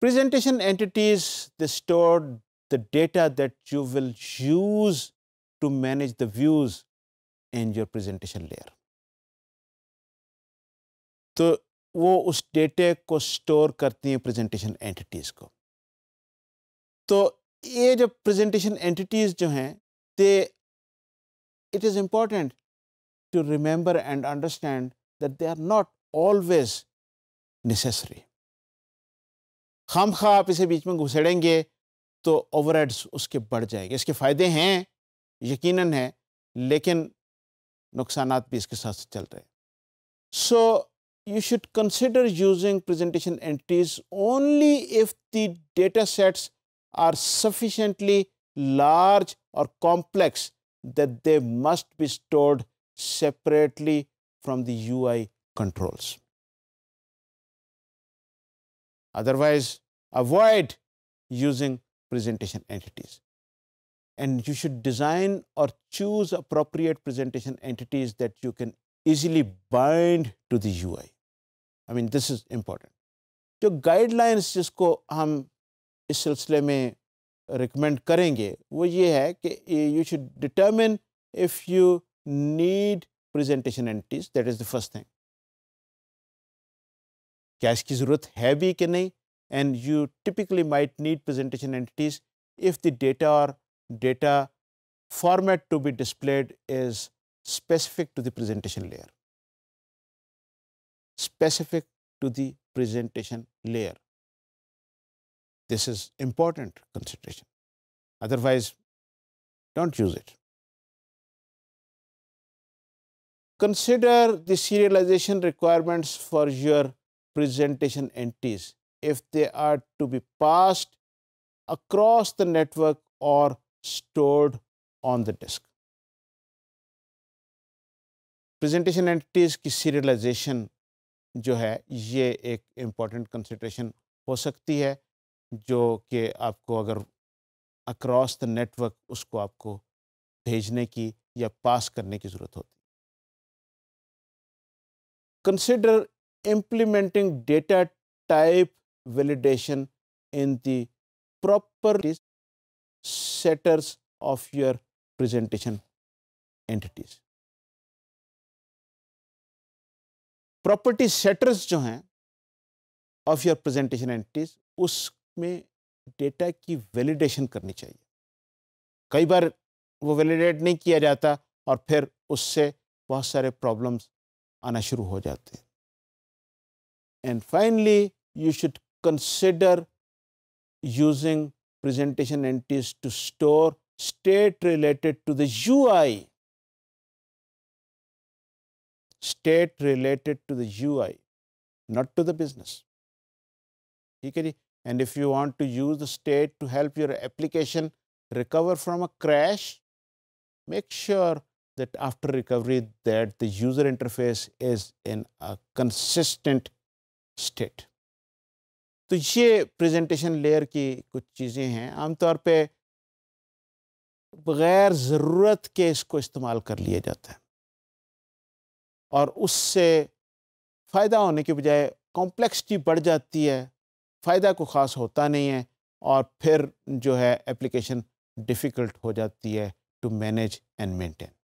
Presentation entities, they store the data that you will use to manage the views in your presentation layer. So, wo us data ko store karti hai presentation entities ko. So, ye jo presentation entities jo hain, they, it is important to remember and understand that they are not always necessary. खाम खा आप इसे बीच में घुसेड़ेंगे तो overheads उसके बढ़ जाएंगे इसके फ़ायदे हैं यकीन है लेकिन नुकसान भी इसके साथ चल रहे हैं so you should consider using presentation entries only if the data sets are sufficiently large और complex that they must be stored separately from the U I controls Otherwise, avoid using presentation entities. And you should design or choose appropriate presentation entities that you can easily bind to the UI. I mean, this is important. The guidelines, which we will recommend in this करेंगे वो ये है कि you should determine if you need presentation entities that is the क्या ki ज़रूरत hai bhi ki nahi, and you typically might need presentation entities if the data or data format to be displayed is specific to the presentation layer. Specific to the presentation layer. This is important consideration. Otherwise, don't use it. Consider the serialization requirements for your presentation entities if they are to be passed across the network or stored on the disk. Presentation entities की serialization जो है ये एक important consideration हो सकती है जो कि आपको अगर अक्रॉस द नेटवर्क उसको आपको भेजने की या पास करने की ज़रूरत होती consider implementing data type validation in the properties setters of your presentation entities. Property setters जो हैं ऑफ योर प्रेजेंटेशन एंटिटीज उसमें डेटा की वैलिडेशन करनी चाहिए कई बार वो वैलिडेट नहीं किया जाता और फिर उससे बहुत सारे प्रॉब्लम्स आना शुरू हो जाते हैं And finally, you should consider using presentation entities to store state related to the UI. State related to the UI, not to the business. Okay? And if you want to use the state to help your application recover from a crash, make sure that after recovery that the user interface is in a consistent state तो ये presentation layer की कुछ चीज़ें हैं आमतौर पे बग़ैर ज़रूरत के इसको इस्तेमाल कर लिया जाता है और उससे फ़ायदा होने के बजाय कॉम्प्लेक्सिटी बढ़ जाती है फ़ायदा को ख़ास होता नहीं है और फिर जो है एप्लीकेशन डिफ़िकल्ट हो जाती है टू मैनेज एंड मेंटेन